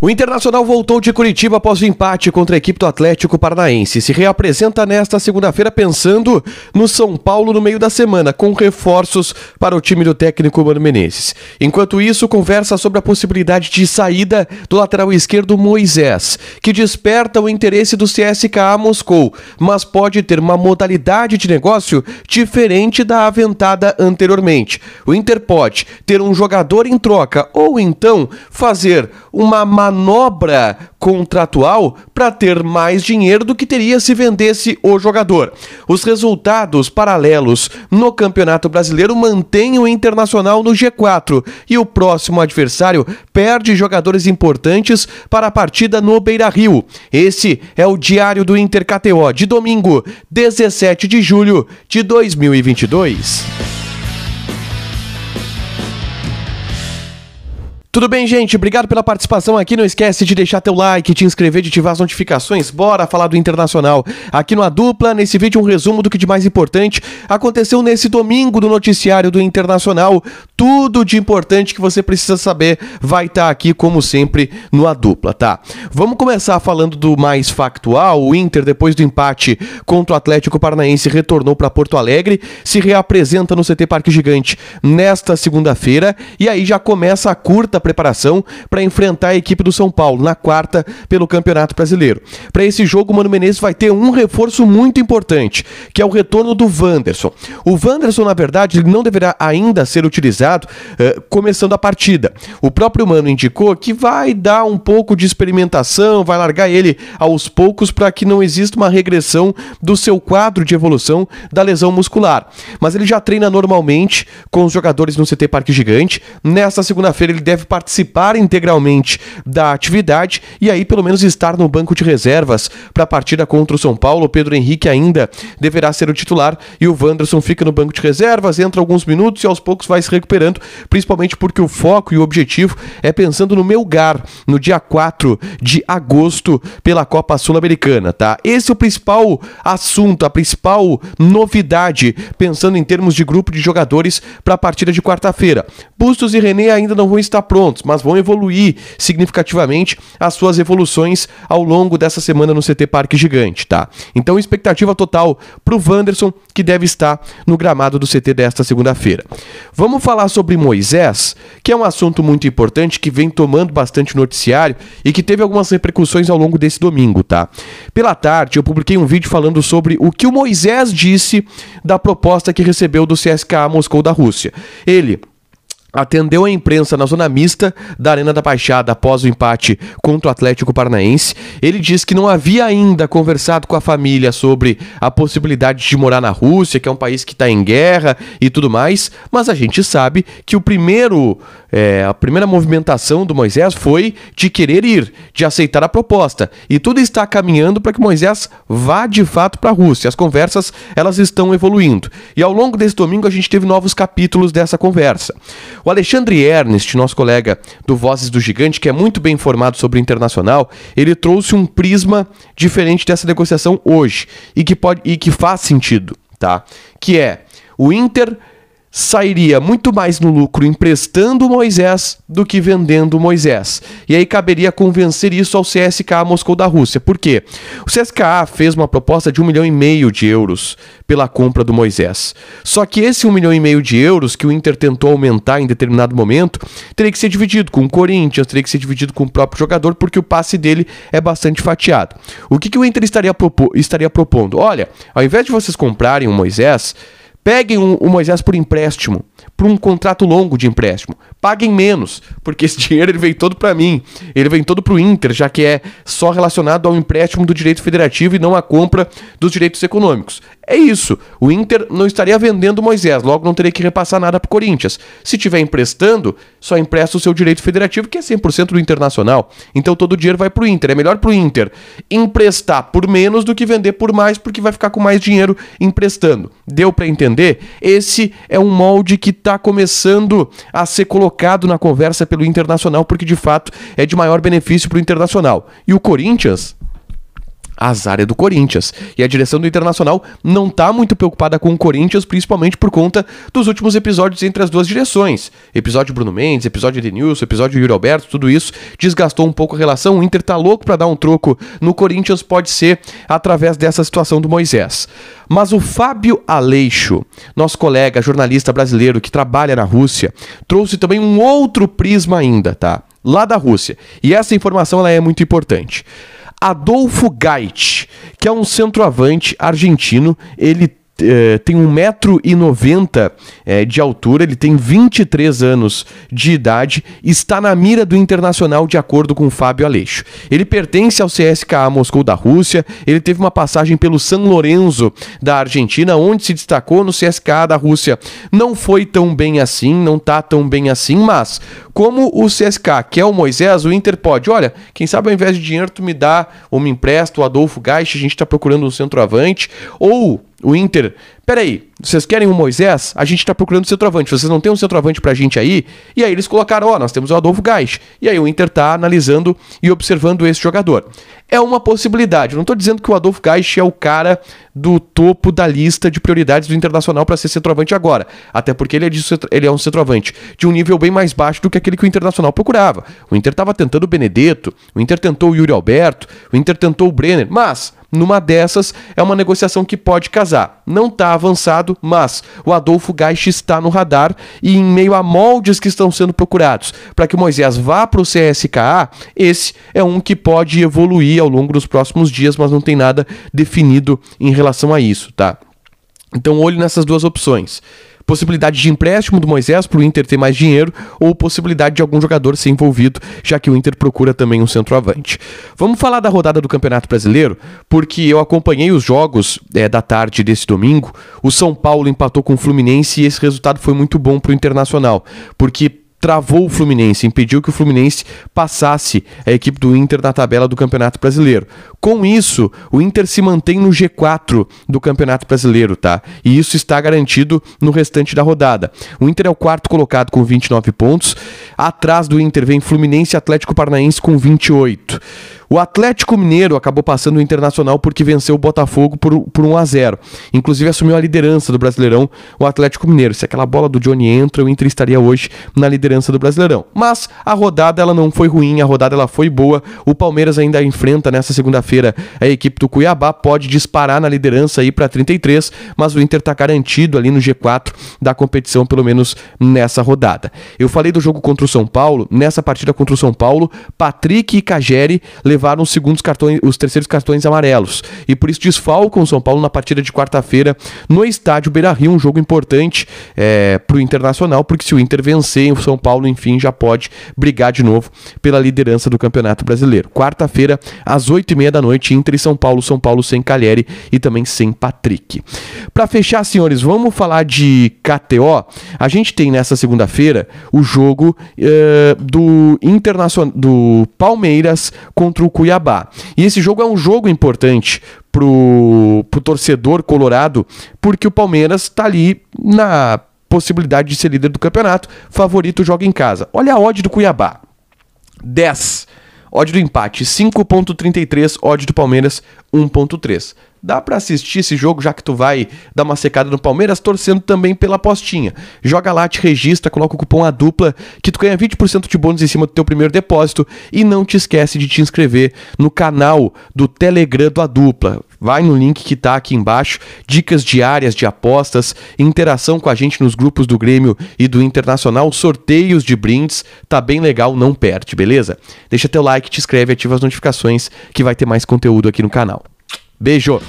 O Internacional voltou de Curitiba após o empate contra a equipe do Atlético Paranaense. Se reapresenta nesta segunda-feira pensando no São Paulo no meio da semana, com reforços para o time do técnico Mano Menezes. Enquanto isso, conversa sobre a possibilidade de saída do lateral esquerdo Moisés, que desperta o interesse do CSKA Moscou, mas pode ter uma modalidade de negócio diferente da aventada anteriormente. O Inter pode ter um jogador em troca ou então fazer uma manobra contratual para ter mais dinheiro do que teria se vendesse o jogador. Os resultados paralelos no Campeonato Brasileiro mantêm o Internacional no G4 e o próximo adversário perde jogadores importantes para a partida no Beira-Rio. Esse é o Diário do Inter KTO de domingo, 17 de julho de 2022. Tudo bem, gente? Obrigado pela participação aqui. Não esquece de deixar teu like, te inscrever, de ativar as notificações. Bora falar do Internacional. Aqui no A Dupla, nesse vídeo, um resumo do que de mais importante aconteceu nesse domingo do noticiário do Internacional. Tudo de importante que você precisa saber vai estar tá aqui, como sempre, no A Dupla, tá? Vamos começar falando do mais factual. O Inter, depois do empate contra o Atlético Paranaense, retornou para Porto Alegre, se reapresenta no CT Parque Gigante nesta segunda-feira e aí já começa a curta preparação para enfrentar a equipe do São Paulo na quarta pelo Campeonato Brasileiro. Para esse jogo, o Mano Menezes vai ter um reforço muito importante, que é o retorno do Wanderson. O Wanderson, na verdade, ele não deverá ainda ser utilizado eh, começando a partida. O próprio Mano indicou que vai dar um pouco de experimentação, vai largar ele aos poucos para que não exista uma regressão do seu quadro de evolução da lesão muscular. Mas ele já treina normalmente com os jogadores no CT Parque Gigante. Nesta segunda-feira ele deve participar integralmente da atividade e aí pelo menos estar no banco de reservas para a partida contra o São Paulo. Pedro Henrique ainda deverá ser o titular e o Wanderson fica no banco de reservas, entra alguns minutos e aos poucos vai se recuperando, principalmente porque o foco e o objetivo é pensando no Melgar no dia 4 de agosto pela Copa Sul-Americana, tá? Esse é o principal assunto, a principal novidade pensando em termos de grupo de jogadores para a partida de quarta-feira. Bustos e René ainda não vão estar prontos mas vão evoluir significativamente as suas evoluções ao longo dessa semana no CT Parque Gigante, tá? Então, expectativa total para o Wanderson, que deve estar no gramado do CT desta segunda-feira. Vamos falar sobre Moisés, que é um assunto muito importante, que vem tomando bastante noticiário e que teve algumas repercussões ao longo desse domingo, tá? Pela tarde, eu publiquei um vídeo falando sobre o que o Moisés disse da proposta que recebeu do CSKA Moscou da Rússia. Ele atendeu a imprensa na zona mista da Arena da Baixada após o empate contra o Atlético Paranaense. Ele diz que não havia ainda conversado com a família sobre a possibilidade de morar na Rússia, que é um país que está em guerra e tudo mais, mas a gente sabe que o primeiro, é, a primeira movimentação do Moisés foi de querer ir, de aceitar a proposta. E tudo está caminhando para que Moisés vá de fato para a Rússia. As conversas elas estão evoluindo. E ao longo desse domingo a gente teve novos capítulos dessa conversa. O Alexandre Ernest, nosso colega do Vozes do Gigante, que é muito bem informado sobre o internacional, ele trouxe um prisma diferente dessa negociação hoje e que, pode, e que faz sentido, tá? Que é o Inter sairia muito mais no lucro emprestando Moisés do que vendendo Moisés. E aí caberia convencer isso ao CSKA Moscou da Rússia. Por quê? O CSKA fez uma proposta de um milhão e meio de euros pela compra do Moisés. Só que esse um milhão e meio de euros que o Inter tentou aumentar em determinado momento teria que ser dividido com o Corinthians, teria que ser dividido com o próprio jogador, porque o passe dele é bastante fatiado. O que, que o Inter estaria, propo estaria propondo? Olha, ao invés de vocês comprarem o Moisés Peguem o Moisés por empréstimo para um contrato longo de empréstimo. Paguem menos, porque esse dinheiro ele vem todo para mim. Ele vem todo para o Inter, já que é só relacionado ao empréstimo do direito federativo e não à compra dos direitos econômicos. É isso. O Inter não estaria vendendo Moisés, logo não teria que repassar nada para o Corinthians. Se estiver emprestando, só empresta o seu direito federativo, que é 100% do Internacional. Então todo o dinheiro vai para o Inter. É melhor para o Inter emprestar por menos do que vender por mais, porque vai ficar com mais dinheiro emprestando. Deu para entender? Esse é um molde que que está começando a ser colocado na conversa pelo Internacional, porque de fato é de maior benefício para o Internacional. E o Corinthians azar é do Corinthians. E a direção do Internacional não tá muito preocupada com o Corinthians, principalmente por conta dos últimos episódios entre as duas direções. Episódio Bruno Mendes, episódio Denilson, episódio Yuri Alberto, tudo isso desgastou um pouco a relação. O Inter tá louco para dar um troco no Corinthians, pode ser através dessa situação do Moisés. Mas o Fábio Aleixo, nosso colega jornalista brasileiro que trabalha na Rússia, trouxe também um outro prisma ainda, tá? Lá da Rússia. E essa informação ela é muito importante. Adolfo Gait, que é um centroavante argentino. Ele é, tem 1,90m é, eh, de altura, ele tem 23 anos de idade, está na mira do Internacional de acordo com Fábio Aleixo. Ele pertence ao CSKA Moscou da Rússia, ele teve uma passagem pelo San Lorenzo da Argentina, onde se destacou no CSKA da Rússia. Não foi tão bem assim, não tá tão bem assim, mas como o CSK quer é o Moisés, o Inter pode, olha, quem sabe ao invés de dinheiro tu me dá ou me empresta o Adolfo Gaich, a gente está procurando um centroavante, ou o Inter, peraí, vocês querem um Moisés? A gente tá procurando centroavante, vocês não têm um centroavante pra gente aí? E aí eles colocaram, ó, oh, nós temos o Adolfo Gás. E aí o Inter tá analisando e observando esse jogador. É uma possibilidade, não tô dizendo que o Adolfo Gás é o cara do topo da lista de prioridades do Internacional para ser centroavante agora. Até porque ele é, de, ele é um centroavante de um nível bem mais baixo do que aquele que o Internacional procurava. O Inter tava tentando o Benedetto, o Inter tentou o Yuri Alberto, o Inter tentou o Brenner, mas numa dessas, é uma negociação que pode casar. Não está avançado, mas o Adolfo Gaich está no radar e em meio a moldes que estão sendo procurados para que Moisés vá para o CSKA, esse é um que pode evoluir ao longo dos próximos dias, mas não tem nada definido em relação a isso, tá? Então, olhe nessas duas opções possibilidade de empréstimo do Moisés para o Inter ter mais dinheiro ou possibilidade de algum jogador ser envolvido, já que o Inter procura também um centroavante. Vamos falar da rodada do Campeonato Brasileiro, porque eu acompanhei os jogos é, da tarde desse domingo. O São Paulo empatou com o Fluminense e esse resultado foi muito bom para o Internacional, porque travou o Fluminense, impediu que o Fluminense passasse a equipe do Inter na tabela do Campeonato Brasileiro. Com isso, o Inter se mantém no G4 do Campeonato Brasileiro, tá? E isso está garantido no restante da rodada. O Inter é o quarto colocado com 29 pontos. Atrás do Inter vem Fluminense e Atlético Paranaense com 28. O Atlético Mineiro acabou passando o Internacional porque venceu o Botafogo por, por 1 a 0 Inclusive assumiu a liderança do Brasileirão o Atlético Mineiro. Se aquela bola do Johnny entra, o Inter estaria hoje na liderança do Brasileirão. Mas a rodada ela não foi ruim, a rodada ela foi boa. O Palmeiras ainda enfrenta nessa segunda-feira a equipe do Cuiabá, pode disparar na liderança aí para 33, mas o Inter está garantido ali no G4 da competição, pelo menos nessa rodada. Eu falei do jogo contra o São Paulo, nessa partida contra o São Paulo, Patrick e Cageri levaram levaram os segundos cartões, os terceiros cartões amarelos. E por isso desfalcam o São Paulo na partida de quarta-feira no estádio Beira Rio, um jogo importante é, eh, para o Internacional, porque se o Inter vencer, o São Paulo, enfim, já pode brigar de novo pela liderança do Campeonato Brasileiro. Quarta-feira, às 8h30 da noite, Inter e São Paulo, São Paulo sem Calheri e também sem Patrick. Para fechar, senhores, vamos falar de KTO. A gente tem nessa segunda-feira o jogo uh, do Internacional do Palmeiras contra o o Cuiabá. E esse jogo é um jogo importante pro, pro torcedor colorado, porque o Palmeiras está ali na possibilidade de ser líder do campeonato, favorito joga em casa. Olha a odd do Cuiabá. 10. Odd do empate 5.33, odd do Palmeiras 1.3. Dá para assistir esse jogo já que tu vai dar uma secada no Palmeiras, torcendo também pela apostinha. Joga lá, te registra, coloca o cupom a dupla que tu ganha 20% de bônus em cima do teu primeiro depósito e não te esquece de te inscrever no canal do Telegram do a dupla. Vai no link que tá aqui embaixo, dicas diárias de apostas, interação com a gente nos grupos do Grêmio e do Internacional, sorteios de brindes, tá bem legal, não perde, beleza? Deixa teu like, te inscreve, ativa as notificações que vai ter mais conteúdo aqui no canal. Beijo!